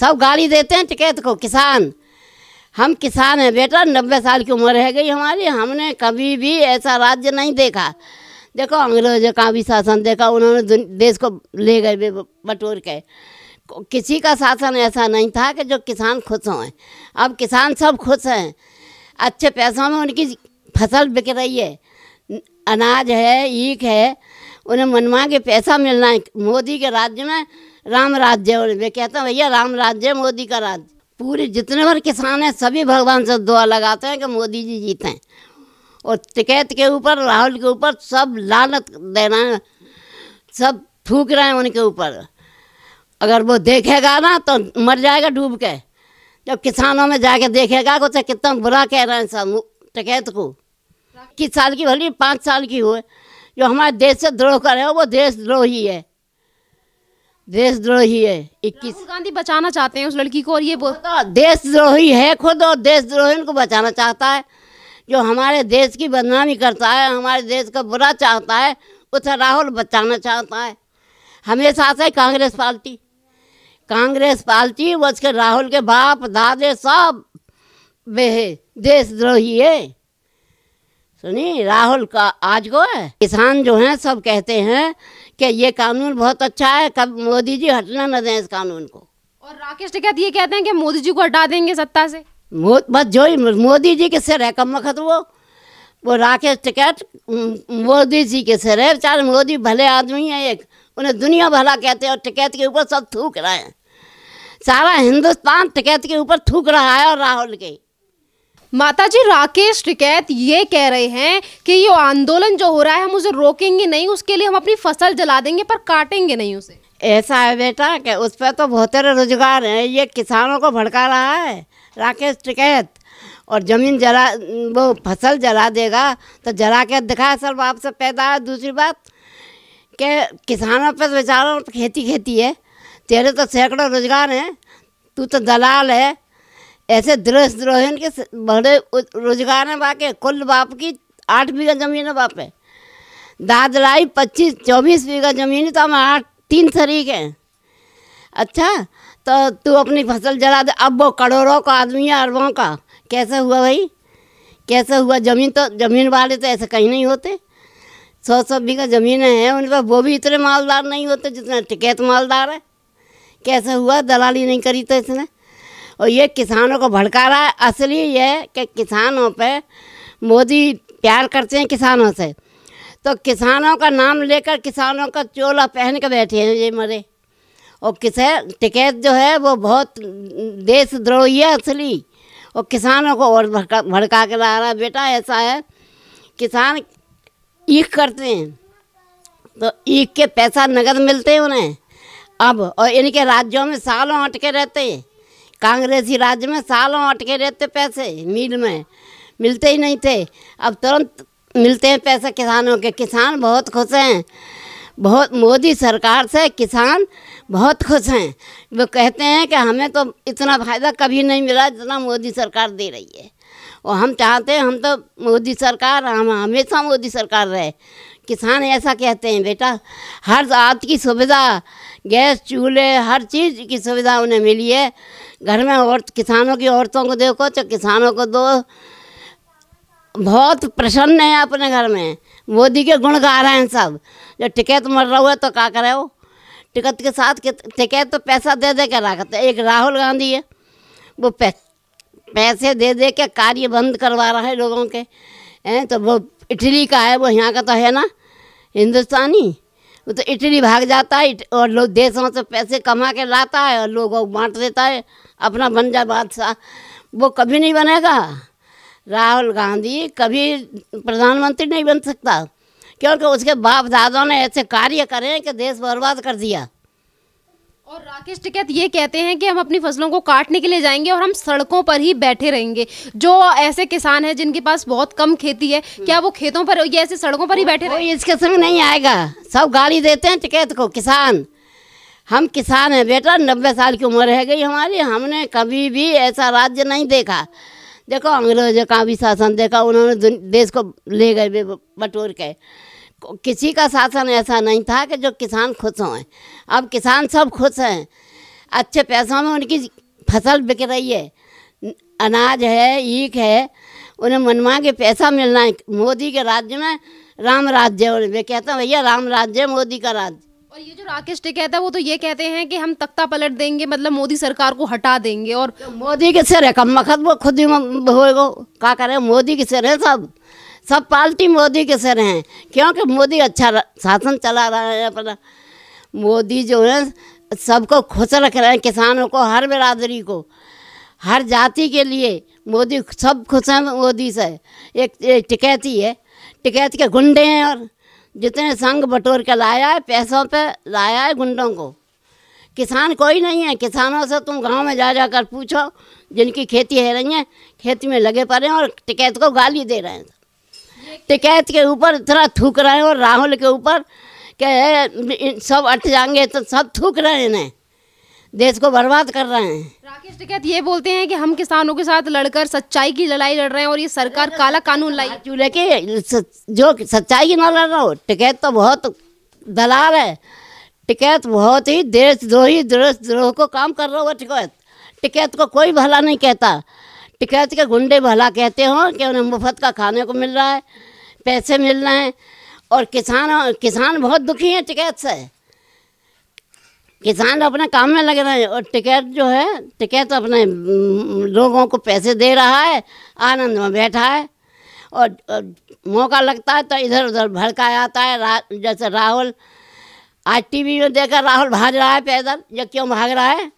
सब गाली देते हैं टिकैत को किसान हम किसान हैं बेटा नब्बे साल की उम्र रह गई हमारी हमने कभी भी ऐसा राज्य नहीं देखा देखो अंग्रेजों का भी शासन देखा उन्होंने देश को ले गए बटोर के किसी का शासन ऐसा नहीं था कि जो किसान खुश हों अब किसान सब खुश हैं अच्छे पैसों में उनकी फसल बिक रही है अनाज है ईख है उन्हें मनवा के पैसा मिलना है मोदी के राज्य में राम राज्य और मैं कहता हूँ भैया राम राज्य मोदी का राज्य पूरे जितने भर किसान हैं सभी भगवान से दुआ लगाते हैं कि मोदी जी जीतें और टिकैत के ऊपर राहुल के ऊपर सब लालत देना है सब फूक रहे हैं उनके ऊपर अगर वो देखेगा ना तो मर जाएगा डूब के जब किसानों में जाके देखेगा तो कितना बुरा कह रहे हैं सब टिकैत को किस साल की भली पाँच साल की हुए जो हमारे देश से द्रोह कर रहे हो वो देशद्रोही है देशद्रोही है इक्कीस गांधी बचाना चाहते हैं उस लड़की को और ये बोलता देशद्रोही है खुद और देशद्रोही उनको बचाना चाहता है जो हमारे देश की बदनामी करता है हमारे देश का बुरा चाहता है उसे राहुल बचाना चाहता है हमेशा से कांग्रेस पार्टी कांग्रेस पार्टी उसके राहुल के बाप दादे सब वे देशद्रोही है सुनी राहुल का आज को है किसान जो हैं सब कहते हैं कि ये कानून बहुत अच्छा है कब मोदी जी हटना न दें इस कानून को और राकेश टिकैत ये कहते हैं कि मोदी जी को हटा देंगे सत्ता से बस जो ही मोदी जी के सिर है कम वक्त वो वो राकेश टिकैत मोदी जी के सिर है चार मोदी भले आदमी है एक उन्हें दुनिया भला कहते हैं और टिकैत के ऊपर सब थूक रहे हैं सारा हिंदुस्तान टिकैत के ऊपर थूक रहा है और राहुल के माताजी राकेश टिकैत ये कह रहे हैं कि ये आंदोलन जो हो रहा है हम उसे रोकेंगे नहीं उसके लिए हम अपनी फसल जला देंगे पर काटेंगे नहीं उसे ऐसा है बेटा कि उस पर तो बहुत सारे रोजगार हैं ये किसानों को भड़का रहा है राकेश टिकैत और ज़मीन जला वो फसल जला देगा तो जला के दिखाया सर बाप से पैदा है दूसरी बात के किसानों पर बेचारों खेती खेती है तेरे तो सैकड़ों रोजगार हैं तू तो दलाल है ऐसे दृश्य द्रोहन के बड़े रोजगार है बाके कुल बाप की आठ बीघा जमीन है बापे दादराई पच्चीस चौबीस बीघा जमीन तो हम आठ तीन शरीक हैं अच्छा तो तू अपनी फसल जला दे अब वो करोड़ों का आदमी है अरबों का कैसे हुआ भाई कैसे हुआ जमीन तो जमीन वाले तो ऐसे कहीं नहीं होते सौ सौ बीघा जमीन है उन पर वो भी इतने मालदार नहीं होते जितना टिकैत मालदार है कैसे हुआ दलाली नहीं करी तो इसने और ये किसानों को भड़का रहा है असली ये कि किसानों पे मोदी प्यार करते हैं किसानों से तो किसानों का नाम लेकर किसानों का चोला पहन के बैठे हैं ये मरे और किसे टिकैत जो है वो बहुत देशद्रोही है असली और किसानों को और भड़का भड़का के ला रहा है बेटा ऐसा है किसान ईख करते हैं तो ईख के पैसा नगद मिलते हैं उन्हें अब और इनके राज्यों में सालों अटके रहते हैं कांग्रेसी राज्य में सालों अटके रहते पैसे मिल में मिलते ही नहीं थे अब तुरंत मिलते हैं पैसे किसानों के किसान बहुत खुश हैं बहुत मोदी सरकार से किसान बहुत खुश हैं वो कहते हैं कि हमें तो इतना फ़ायदा कभी नहीं मिला जितना मोदी सरकार दे रही है और हम चाहते हैं हम तो मोदी सरकार हम हमेशा मोदी सरकार रहे किसान ऐसा कहते हैं बेटा हर बात की सुविधा गैस चूल्हे हर चीज़ की सुविधा उन्हें मिली है घर में और किसानों की औरतों को देखो तो किसानों को दो बहुत प्रसन्न है अपने घर में मोदी के गुण गा रहे हैं सब जो टिकट मर रहा हुआ तो क्या करे हो टिकट के साथ टिकट तो पैसा दे दे के रखते एक राहुल गांधी है वो पै, पैसे दे दे के कार्य बंद करवा रहा है लोगों के हैं तो वो इटली का है वो यहाँ का तो है ना हिंदुस्तानी वो तो इटली भाग जाता है और लोग देशों से पैसे कमा के लाता है और लोगों को बांट देता है अपना बन जा बादशाह वो कभी नहीं बनेगा राहुल गांधी कभी प्रधानमंत्री नहीं बन सकता क्योंकि उसके बाप दादा ने ऐसे कार्य करे कि देश बर्बाद कर दिया और राकेश टिकैत ये कहते हैं कि हम अपनी फसलों को काटने के लिए जाएंगे और हम सड़कों पर ही बैठे रहेंगे जो ऐसे किसान हैं जिनके पास बहुत कम खेती है क्या वो खेतों पर ये ऐसे सड़कों पर ही बैठे रहेंगे इसके समय नहीं आएगा सब गाली देते हैं टिकैत को किसान हम किसान हैं बेटा नब्बे साल की उम्र रह गई हमारी हमने कभी भी ऐसा राज्य नहीं देखा देखो अंग्रेजों का भी शासन देखा उन्होंने देश को ले गए बटोर के किसी का शासन ऐसा नहीं था कि जो किसान खुश हों अब किसान सब खुश हैं अच्छे पैसों में उनकी फसल बिक रही है अनाज है ईख है उन्हें मनवा के पैसा मिलना है मोदी के राज्य में राम राज्य और मैं कहता हूँ भैया राम राज्य मोदी का राज्य और ये जो राकेश टिकैत है वो तो ये कहते हैं कि हम तख्ता पलट देंगे मतलब मोदी सरकार को हटा देंगे और तो मोदी के सिर है कम मखद वो खुद ही होएगा क्या करे मोदी के सिर है सब सब पार्टी मोदी के सिर हैं क्योंकि मोदी अच्छा शासन चला रहा है अपना मोदी जो है सबको खुश रख रहे हैं किसानों को हर बिरादरी को हर जाति के लिए मोदी सब खुश हैं मोदी से एक, एक टिकैती है टिकैत के गुंडे हैं और जितने संग बटोर के लाया है पैसों पे लाया है गुंडों को किसान कोई नहीं है किसानों से तुम गांव में जा जाकर पूछो जिनकी खेती है रही है खेती में लगे पड़े हैं और टिकैत को गाली दे रहे हैं टिकैत के ऊपर इतना थूक रहे हैं और राहुल के ऊपर के सब अट जाएंगे तो सब थूक रहे हैं इन्हें देश को बर्बाद कर रहे हैं राकेश टिकैत ये बोलते हैं कि हम किसानों के साथ लड़कर सच्चाई की लड़ाई लड़ रहे हैं और ये सरकार काला कानून लाई चूल्हे की जो सच्चाई की ना लड़ रहा हो टिकैत तो बहुत दलाल है टिकैत बहुत ही देशद्रोही देशद्रोह को काम कर रहा हो टिकैत टिकैत को कोई भला नहीं कहता टिकैत के गुंडे भला कहते हों कि उन्हें मुफ्त का खाने को मिल रहा है पैसे मिल रहे हैं और किसान किसान बहुत दुखी हैं टिकैत से किसान तो अपने काम में लग रहे हैं और टिकट जो है टिकट तो अपने लोगों को पैसे दे रहा है आनंद में बैठा है और, और मौका लगता है तो इधर उधर भड़का आता है रा, जैसे राहुल आज टीवी में देखा राहुल भाग रहा है पैदल या क्यों भाग रहा है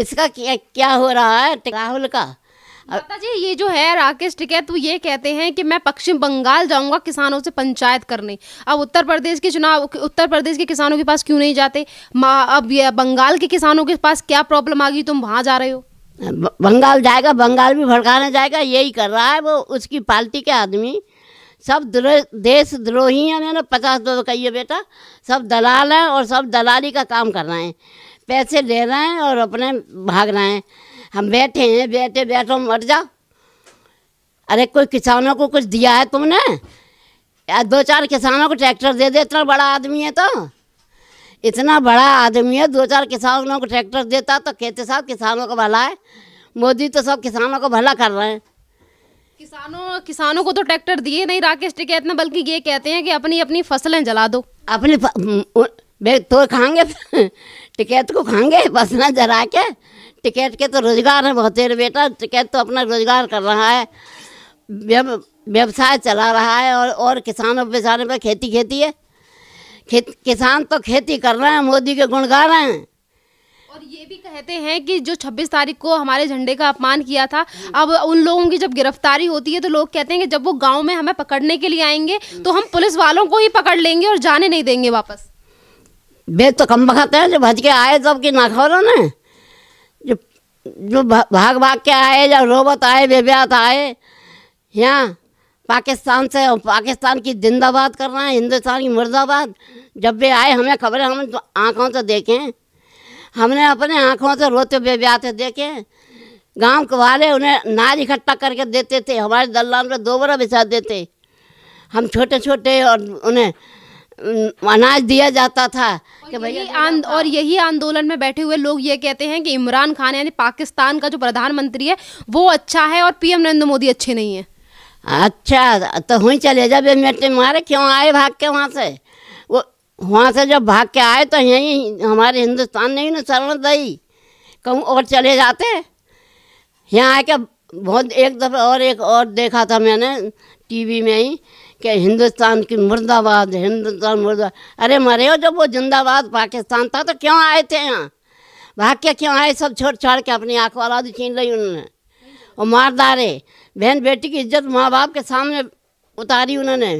इसका क्या क्या हो रहा है राहुल का माता जी ये जो है राकेश टिकैत वो ये कहते हैं कि मैं पश्चिम बंगाल जाऊंगा किसानों से पंचायत करने अब उत्तर प्रदेश के चुनाव उत्तर प्रदेश के किसानों के पास क्यों नहीं जाते अब ये बंगाल के किसानों के पास क्या प्रॉब्लम आ गई तुम वहाँ जा रहे हो बंगाल जाएगा बंगाल भी भड़काने जाएगा यही कर रहा है वो उसकी पार्टी के आदमी सब देश द्रोही हैं मैंने पचास दो तो है बेटा सब दलाल हैं और सब दलाली का काम कर रहे हैं पैसे ले रहे हैं और अपने भाग रहे हैं हम बैठे हैं बैठे बैठो मर जाओ अरे कोई किसानों को कुछ दिया है तुमने या दो चार किसानों को ट्रैक्टर दे दे इतना बड़ा आदमी है तो इतना बड़ा आदमी है दो चार किसानों को ट्रैक्टर देता तो कहते साहब किसानों को भला है मोदी तो सब किसानों को भला कर रहे हैं किसानों किसानों को तो ट्रैक्टर दिए नहीं राकेश टिकैत ने बल्कि ये कहते हैं कि अपनी अपनी फसलें जला दो अपनी तो खाएंगे टिकैत को खाएंगे फसलें जला के टिकट के तो रोजगार है बहुत देर बेटा टिकट तो अपना रोजगार कर रहा है व्यवसाय चला रहा है और और किसानों बेचारे पर खेती खेती है खेत किसान तो खेती कर रहे हैं मोदी के गुण गा रहे हैं और ये भी कहते हैं कि जो 26 तारीख को हमारे झंडे का अपमान किया था अब उन लोगों की जब गिरफ्तारी होती है तो लोग कहते हैं कि जब वो गांव में हमें पकड़ने के लिए आएंगे तो हम पुलिस वालों को ही पकड़ लेंगे और जाने नहीं देंगे वापस वे तो कम बखाते हैं जो भज के आए जब कि नाखोरों ने जो जो भाग भाग के आए या रोबत आए बेब्यात आए यहाँ पाकिस्तान से पाकिस्तान की जिंदाबाद कर रहे हैं हिंदुस्तान की मुर्दाबाद जब भी आए हमें खबरें हम तो आँखों से देखें हमने अपने आँखों से रोते बेब्याते देखे गांव वाले उन्हें नाज इकट्ठा करके देते थे हमारे दल्लान पर दोबारा बिछा देते हम छोटे छोटे और उन्हें अनाज दिया जाता था कि आंद, और यही आंदोलन में बैठे हुए लोग ये कहते हैं कि इमरान खान यानी पाकिस्तान का जो प्रधानमंत्री है वो अच्छा है और पीएम नरेंद्र मोदी अच्छे नहीं है अच्छा तो वहीं चले जाए मेटे मारे क्यों आए भाग के वहाँ से वो वहाँ से जब भाग के आए तो यहीं हमारे हिंदुस्तान नहीं ना शरण दई कहूँ और चले जाते यहाँ आके बहुत एक दफ़ा और एक और देखा था मैंने टीवी में ही कि हिंदुस्तान की मुर्दाबाद हिंदुस्तान मुर्दा अरे मरे हो जब वो जिंदाबाद पाकिस्तान था तो क्यों आए थे यहाँ भाग के क्यों आए सब छोड़ छाड़ के अपनी आँख वाला छीन ली उन्होंने और मार बहन बेटी की इज्जत माँ बाप के सामने उतारी उन्होंने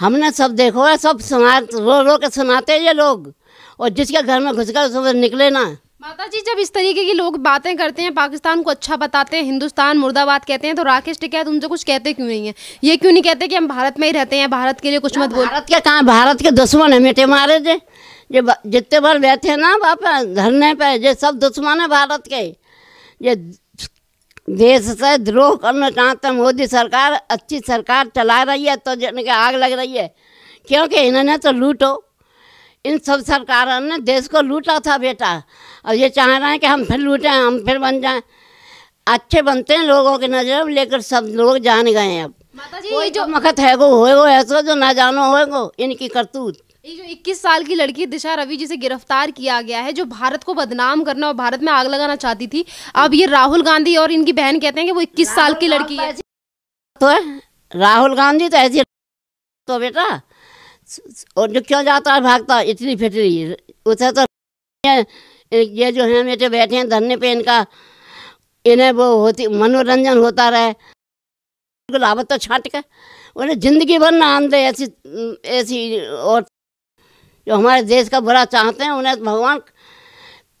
हमने सब देखो है सब सुना रो रो के सुनाते ये लोग और जिसके घर में घुस कर उसमें निकले ना माता जी जब इस तरीके की लोग बातें करते हैं पाकिस्तान को अच्छा बताते हैं हिंदुस्तान मुर्दाबाद कहते हैं तो राकेश टिकैत उनसे कुछ कहते क्यों नहीं है ये क्यों नहीं कहते कि हम भारत में ही रहते हैं भारत के लिए कुछ मत बोल भारत के कहाँ भारत के दुश्मन है मेटे मारे थे जो जितने बार बैठे ना बाप धरने पर ये सब दुश्मन है भारत के ये देश से द्रोह करना चाहते हैं मोदी सरकार अच्छी सरकार चला रही है तो जिनके आग लग रही है क्योंकि इन्होंने तो लूटो इन सब सरकार ने देश को लूटा था बेटा और ये चाह रहे हैं कि हम फिर लूटें हम फिर बन जाएं अच्छे बनते हैं लोगों की नज़र में लेकर सब लोग जान गए हैं अब कोई जो मकत है गो ऐसा जो ना जानो होएगो इनकी करतूत ये जो 21 साल की लड़की दिशा रवि जिसे गिरफ्तार किया गया है जो भारत को बदनाम करना और भारत में आग लगाना चाहती थी अब ये राहुल गांधी और इनकी बहन कहते हैं कि वो 21 साल की लड़की है तो राहुल गांधी तो ऐसी तो बेटा और जो क्यों जाता है भागता इतनी फिटरी उसे तो ये जो है बेटे बैठे हैं धरने पे इनका इन्हें वो होती मनोरंजन होता रहे गुलाबत तो छाट के उन्हें ज़िंदगी भर ना आंदे ऐसी ऐसी और जो हमारे देश का बुरा चाहते हैं उन्हें भगवान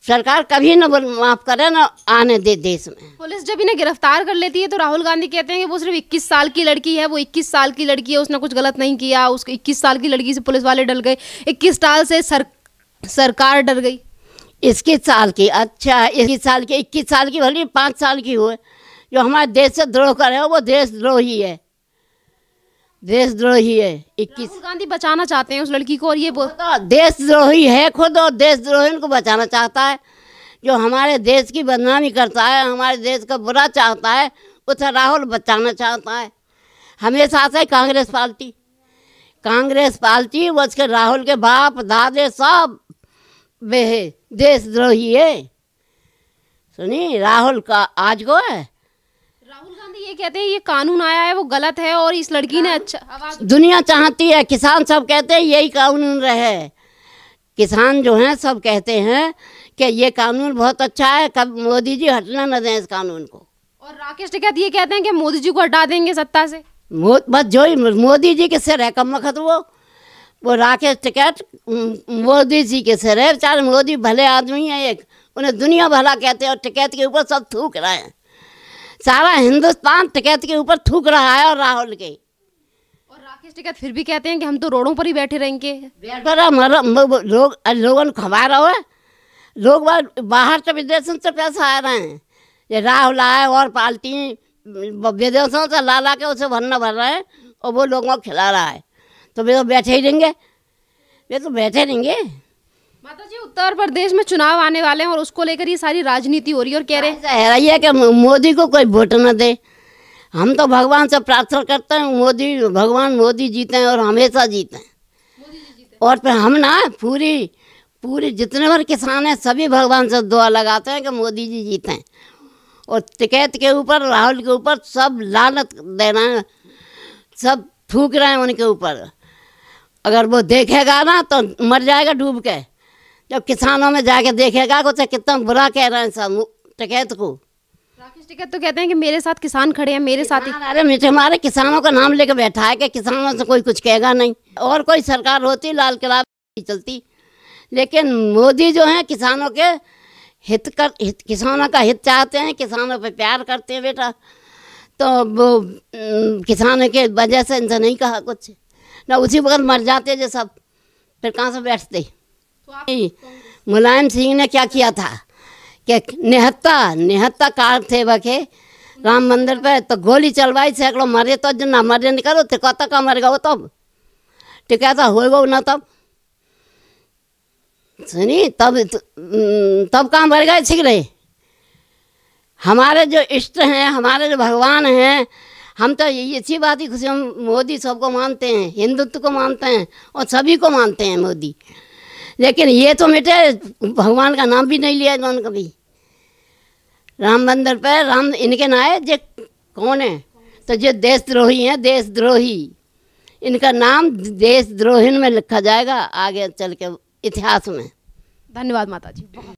सरकार कभी ना माफ करे ना आने दे देश में पुलिस जब इन्हें गिरफ्तार कर लेती है तो राहुल गांधी कहते हैं कि वो सिर्फ 21 साल की लड़की है वो 21 साल की लड़की है उसने कुछ गलत नहीं किया उस 21 साल की लड़की से पुलिस वाले डर गए 21 साल से सर, सरकार डर गई इक्कीस साल की अच्छा इक्कीस साल की इक्कीस साल की भले पाँच साल की हुए जो हमारे देश से द्रोह करे वो देश द्रोही है देशद्रोही है इक्कीस गांधी बचाना चाहते हैं उस लड़की को और ये बोल तो देशद्रोही है खुद और देशद्रोही उनको बचाना चाहता है जो हमारे देश की बदनामी करता है हमारे देश का बुरा चाहता है उसे राहुल बचाना चाहता है हमेशा से कांग्रेस पार्टी कांग्रेस पार्टी उसके राहुल के बाप दादे सब वे देशद्रोही है सुनी राहुल का आज को है राहुल गांधी ये कहते हैं ये कानून आया है वो गलत है और इस लड़की ने अच्छा दुनिया चाहती है किसान सब कहते हैं यही कानून रहे किसान जो हैं सब कहते हैं कि ये कानून बहुत अच्छा है कब मोदी जी हटना न दें इस कानून को और राकेश टिकैत ये कहते हैं कि मोदी जी को हटा देंगे सत्ता से बस जो ही मोदी जी के सिर है कम वक्त वो वो राकेश टिकैत मोदी जी के सिर है बेचारे मोदी भले आदमी है एक उन्हें दुनिया भला कहते हैं और टिकैत के ऊपर सब थूक रहे हैं सारा हिंदुस्तान टिकैत के ऊपर थूक रहा है और राहुल के और राकेश टिकैत फिर भी कहते हैं कि हम तो रोडों पर ही बैठे रहेंगे लोग लोगों को खबा रहा है लोग बाहर से विदेशों से पैसा आ रहे हैं ये राहुल आए और पालती विदेशों से ला ला के उसे भरना भर रहे हैं और वो लोगों को खिला रहा है तो वे तो बैठे ही रहेंगे वे तो बैठे रहेंगे माता जी उत्तर प्रदेश में चुनाव आने वाले हैं और उसको लेकर ये सारी राजनीति हो रही है और कह रहे हैं है कि मोदी को कोई वोट न दे हम तो भगवान से प्रार्थना करते हैं मोदी भगवान मोदी जीते हैं और हमेशा जीते हैं और फिर हम ना पूरी पूरी जितने भर किसान हैं सभी भगवान से दुआ लगाते हैं कि मोदी जी जीते हैं और टिकैत के ऊपर राहुल के ऊपर सब लालत देना है सब फूक रहे हैं उनके ऊपर अगर वो देखेगा ना तो मर जाएगा डूब के जब किसानों में जाके देखेगा तो कितना बुरा कह रहे हैं सब टिकैत को राकेश टिकैत तो कहते हैं कि मेरे साथ किसान खड़े हैं मेरे साथ ही अरे मीठे हमारे किसानों का नाम लेके बैठा है कि किसानों से कोई कुछ कहेगा नहीं और कोई सरकार होती लाल किला चलती लेकिन मोदी जो है किसानों के हित कर हित किसानों का हित चाहते हैं किसानों पर प्यार करते हैं बेटा तो वो किसानों के वजह से इनसे नहीं कहा कुछ ना उसी वक्त मर जाते जो सब फिर कहाँ से बैठते तो मुलायम सिंह ने क्या किया था कि निहत्ता निहत्ता कार थे बखे राम मंदिर पे तो गोली चलवाई सैकड़ों मरे तो जो ना मरे नहीं करो तो कहता का मर गो तब तो कहता हो ना तब सुनी तब तब काम मर गए छिक रहे हमारे जो इष्ट हैं हमारे जो भगवान हैं हम तो इसी बात ही खुशी हम मोदी सबको मानते हैं हिंदुत्व को मानते हैं और सभी को मानते हैं मोदी लेकिन ये तो मिटे भगवान का नाम भी नहीं लिया इन्होंने कभी राम मंदिर पर राम इनके ना है जे कौन है तो जो देशद्रोही हैं देशद्रोही इनका नाम देशद्रोहिन में लिखा जाएगा आगे चल के इतिहास में धन्यवाद माता जी